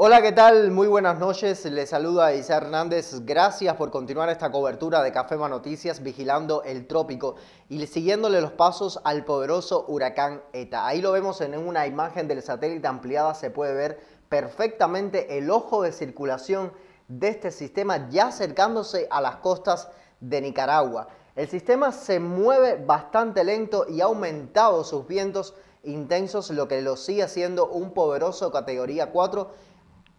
Hola, ¿qué tal? Muy buenas noches. Les saluda Isa Hernández. Gracias por continuar esta cobertura de Cafema Noticias vigilando el trópico y siguiéndole los pasos al poderoso huracán ETA. Ahí lo vemos en una imagen del satélite ampliada. Se puede ver perfectamente el ojo de circulación de este sistema ya acercándose a las costas de Nicaragua. El sistema se mueve bastante lento y ha aumentado sus vientos intensos, lo que lo sigue siendo un poderoso categoría 4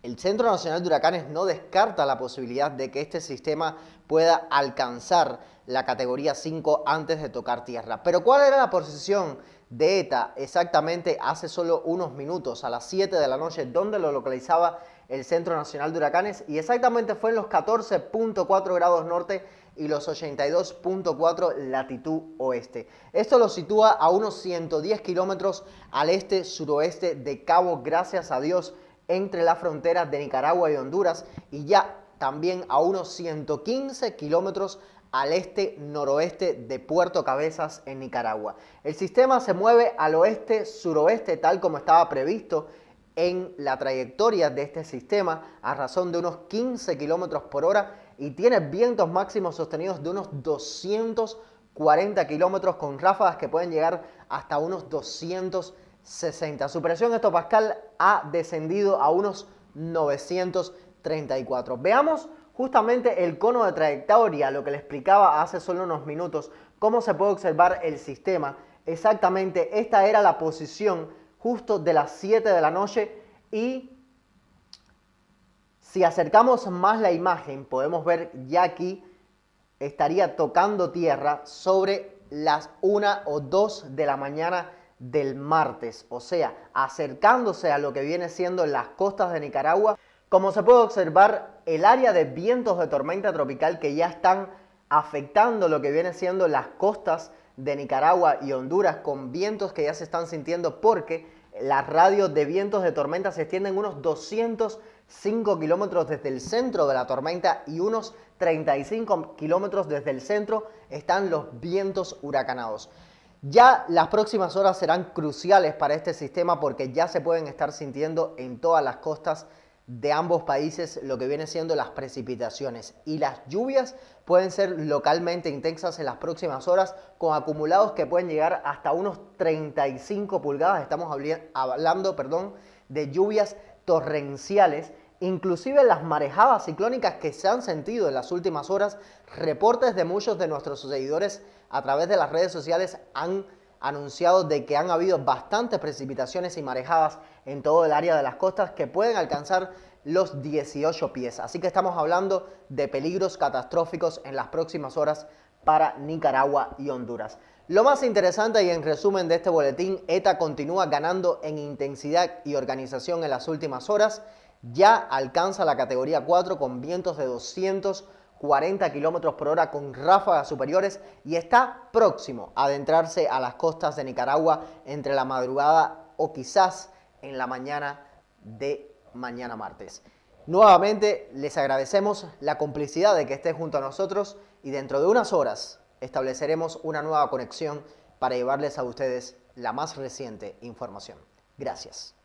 el Centro Nacional de Huracanes no descarta la posibilidad de que este sistema pueda alcanzar la categoría 5 antes de tocar tierra. Pero ¿cuál era la posición de ETA exactamente hace solo unos minutos, a las 7 de la noche, donde lo localizaba el Centro Nacional de Huracanes? Y exactamente fue en los 14.4 grados norte y los 82.4 latitud oeste. Esto lo sitúa a unos 110 kilómetros al este-suroeste de Cabo, gracias a Dios entre las fronteras de Nicaragua y Honduras y ya también a unos 115 kilómetros al este noroeste de Puerto Cabezas en Nicaragua. El sistema se mueve al oeste suroeste tal como estaba previsto en la trayectoria de este sistema a razón de unos 15 kilómetros por hora y tiene vientos máximos sostenidos de unos 240 kilómetros con ráfagas que pueden llegar hasta unos 200 su presión esto pascal, ha descendido a unos 934. Veamos justamente el cono de trayectoria, lo que le explicaba hace solo unos minutos, cómo se puede observar el sistema. Exactamente, esta era la posición justo de las 7 de la noche y si acercamos más la imagen, podemos ver ya aquí estaría tocando tierra sobre las 1 o 2 de la mañana del martes, o sea, acercándose a lo que viene siendo las costas de Nicaragua. Como se puede observar, el área de vientos de tormenta tropical que ya están afectando lo que viene siendo las costas de Nicaragua y Honduras con vientos que ya se están sintiendo porque las radios de vientos de tormenta se extienden unos 205 kilómetros desde el centro de la tormenta y unos 35 kilómetros desde el centro están los vientos huracanados. Ya las próximas horas serán cruciales para este sistema porque ya se pueden estar sintiendo en todas las costas de ambos países lo que viene siendo las precipitaciones y las lluvias pueden ser localmente intensas en las próximas horas con acumulados que pueden llegar hasta unos 35 pulgadas. Estamos hablando, perdón, de lluvias torrenciales Inclusive las marejadas ciclónicas que se han sentido en las últimas horas, reportes de muchos de nuestros seguidores a través de las redes sociales han anunciado de que han habido bastantes precipitaciones y marejadas en todo el área de las costas que pueden alcanzar los 18 pies. Así que estamos hablando de peligros catastróficos en las próximas horas para Nicaragua y Honduras. Lo más interesante y en resumen de este boletín, ETA continúa ganando en intensidad y organización en las últimas horas ya alcanza la categoría 4 con vientos de 240 km por hora con ráfagas superiores y está próximo a adentrarse a las costas de Nicaragua entre la madrugada o quizás en la mañana de mañana martes. Nuevamente les agradecemos la complicidad de que estén junto a nosotros y dentro de unas horas estableceremos una nueva conexión para llevarles a ustedes la más reciente información. Gracias.